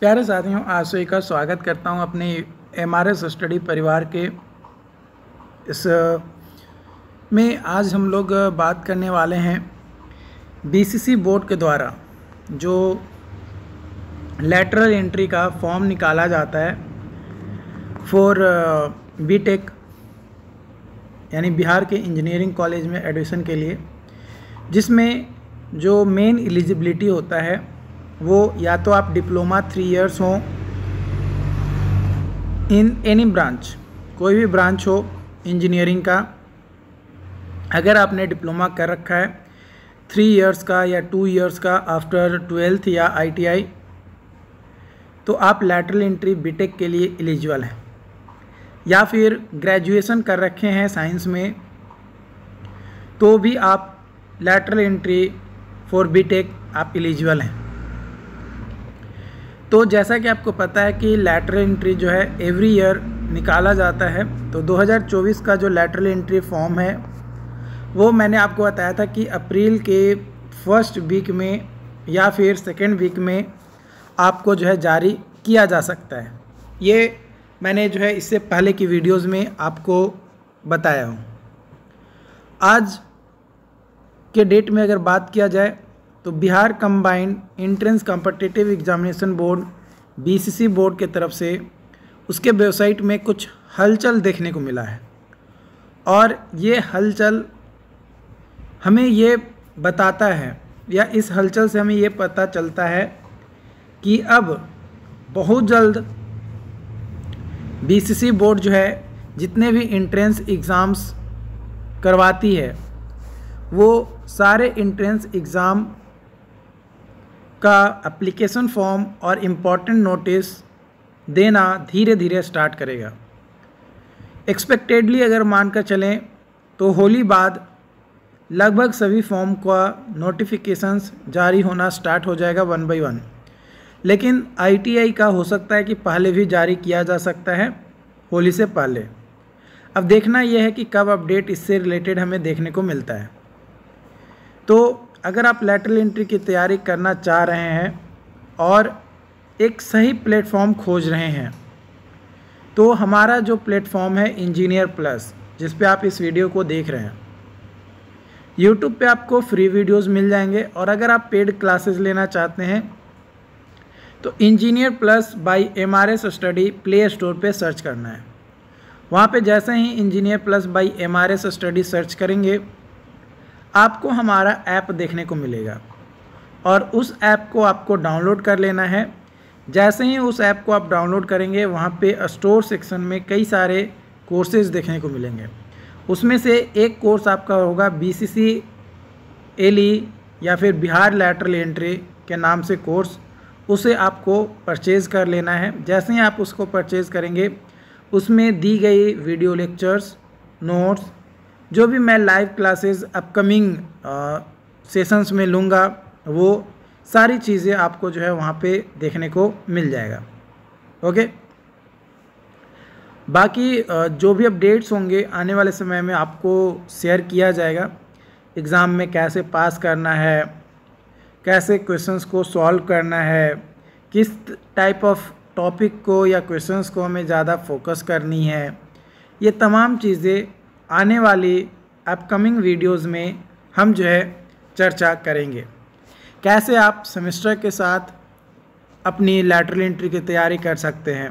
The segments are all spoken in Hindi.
प्यारे साथियों आसोई का स्वागत करता हूं अपने एम आर एस स्टडी परिवार के इस में आज हम लोग बात करने वाले हैं बीसीसी बोर्ड के द्वारा जो लेटरल एंट्री का फॉर्म निकाला जाता है फॉर बीटेक uh, यानी बिहार के इंजीनियरिंग कॉलेज में एडमिशन के लिए जिसमें जो मेन एलिजिबिलिटी होता है वो या तो आप डिप्लोमा थ्री इयर्स हो इन एनी ब्रांच कोई भी ब्रांच हो इंजीनियरिंग का अगर आपने डिप्लोमा कर रखा है थ्री इयर्स का या टू इयर्स का आफ्टर ट्वेल्थ या आईटीआई तो आप लैटरल इंट्री बीटेक के लिए एलिजिबल हैं या फिर ग्रेजुएशन कर रखे हैं साइंस में तो भी आप लैटरल इंट्री फॉर बीटेक आप एलिजिबल हैं तो जैसा कि आपको पता है कि लेटरल एंट्री जो है एवरी ईयर निकाला जाता है तो 2024 का जो लेटरल एंट्री फॉर्म है वो मैंने आपको बताया था कि अप्रैल के फर्स्ट वीक में या फिर सेकेंड वीक में आपको जो है जारी किया जा सकता है ये मैंने जो है इससे पहले की वीडियोस में आपको बताया हूँ आज के डेट में अगर बात किया जाए तो Bihar combined entrance competitive examination board BCC board के तरफ से उसके वेबसाइट में कुछ हलचल देखने को मिला है और ये हलचल हमें ये बताता है या इस हलचल से हमें ये पता चलता है कि अब बहुत जल्द बीसीसी बोर्ड जो है जितने भी इंट्रेंस एग्ज़ाम्स करवाती है वो सारे इंट्रेंस एग्ज़ाम उसका एप्लीकेशन फॉर्म और इम्पॉर्टेंट नोटिस देना धीरे धीरे स्टार्ट करेगा एक्सपेक्टेडली अगर मान कर चलें तो होली बाद लगभग सभी फॉर्म का नोटिफिकेशंस जारी होना स्टार्ट हो जाएगा वन बाई वन लेकिन आईटीआई का हो सकता है कि पहले भी जारी किया जा सकता है होली से पहले अब देखना यह है कि कब अपडेट इससे रिलेटेड हमें देखने को मिलता है तो अगर आप लेटरल एंट्री की तैयारी करना चाह रहे हैं और एक सही प्लेटफॉर्म खोज रहे हैं तो हमारा जो प्लेटफॉर्म है इंजीनियर प्लस जिस पे आप इस वीडियो को देख रहे हैं यूट्यूब पे आपको फ्री वीडियोस मिल जाएंगे और अगर आप पेड क्लासेस लेना चाहते हैं तो engineer plus by M R S study Play Store पे सर्च करना है वहाँ पे जैसे ही engineer plus by M R S study search करेंगे आपको हमारा ऐप देखने को मिलेगा और उस ऐप को आपको डाउनलोड कर लेना है जैसे ही उस ऐप को आप डाउनलोड करेंगे वहाँ पे स्टोर सेक्शन में कई सारे कोर्सेज देखने को मिलेंगे उसमें से एक कोर्स आपका होगा बी सी सी एली या फिर बिहार लेटरल एंट्री के नाम से कोर्स उसे आपको परचेज़ कर लेना है जैसे ही आप उसको परचेज़ करेंगे उसमें दी गई वीडियो लेक्चर्स नोट्स जो भी मैं लाइव क्लासेस अपकमिंग सेशंस में लूँगा वो सारी चीज़ें आपको जो है वहाँ पे देखने को मिल जाएगा ओके बाकी जो भी अपडेट्स होंगे आने वाले समय में आपको शेयर किया जाएगा एग्ज़ाम में कैसे पास करना है कैसे क्वेश्चंस को सॉल्व करना है किस टाइप ऑफ टॉपिक को या क्वेश्चंस को हमें ज़्यादा फोकस करनी है ये तमाम चीज़ें आने वाली अपकमिंग वीडियोस में हम जो है चर्चा करेंगे कैसे आप सेमेस्टर के साथ अपनी लैटरल इंट्री की तैयारी कर सकते हैं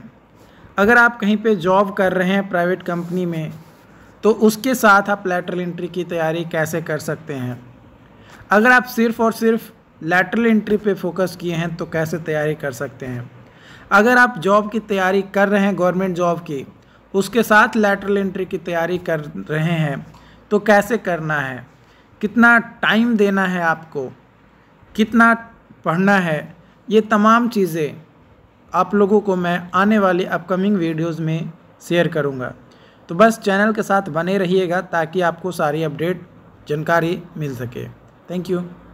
अगर आप कहीं पे जॉब कर रहे हैं प्राइवेट कंपनी में तो उसके साथ आप लैटरल इंट्री की तैयारी कैसे कर सकते हैं अगर आप सिर्फ और सिर्फ लैटरल इंट्री पे फोकस किए हैं तो कैसे तैयारी कर सकते हैं अगर आप जॉब की तैयारी कर रहे हैं गवर्नमेंट जॉब की उसके साथ लेटरल एंट्री की तैयारी कर रहे हैं तो कैसे करना है कितना टाइम देना है आपको कितना पढ़ना है ये तमाम चीज़ें आप लोगों को मैं आने वाली अपकमिंग वीडियोस में शेयर करूँगा तो बस चैनल के साथ बने रहिएगा ताकि आपको सारी अपडेट जानकारी मिल सके थैंक यू